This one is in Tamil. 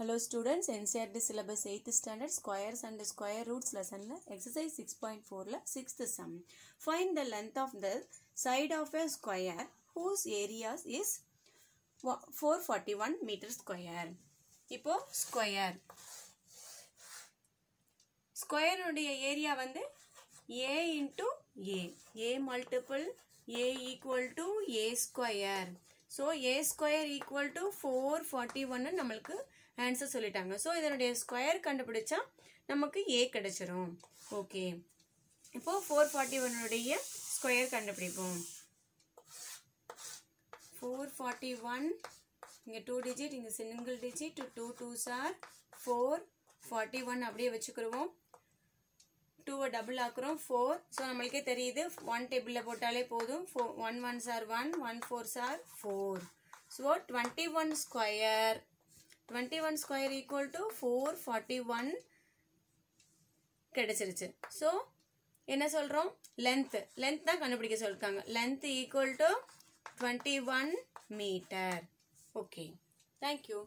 hello students NCERT syllabus eighth standard squares and square roots லெசனில் எக்ஸசைஸ் சிக்ஸ் பாயிண்ட் ஃபோரில் sixth sum find the length of the side of a square whose areas is four forty one metre square இப்போது ஸ்கொயர் ஸ்கொயருடைய ஏரியா வந்து a into a a multiple a equal to a square so a square equal to four forty one நம்மளுக்கு ஆன்சர் சொல்லிட்டாங்க ஸோ இதனுடைய ஸ்கொயர் கண்டுபிடிச்சா நமக்கு ஏ கிடச்சிரும் ஓகே இப்போது ஃபோர் ஃபார்ட்டி ஒன்னுடைய ஸ்கொயர் கண்டுபிடிப்போம் ஃபோர் ஃபார்ட்டி ஒன் இங்கே டூ டிஜிட் இங்கே single digit two two sir four forty one அப்படியே வச்சுக்கிடுவோம் டூவை டபுள் ஆக்குறோம் ஃபோர் ஸோ நம்மளுக்கே தெரியுது ஒன் டேபிளில் போட்டாலே போதும் four one one sir one one four sir four so twenty one square twenty one square equal to four forty one கிடச்சிருச்சு ஸோ என்ன சொல்கிறோம் லென்த்து லென்த் தான் கண்டுபிடிக்க சொல்லியிருக்காங்க length equal to twenty one metre okay thank you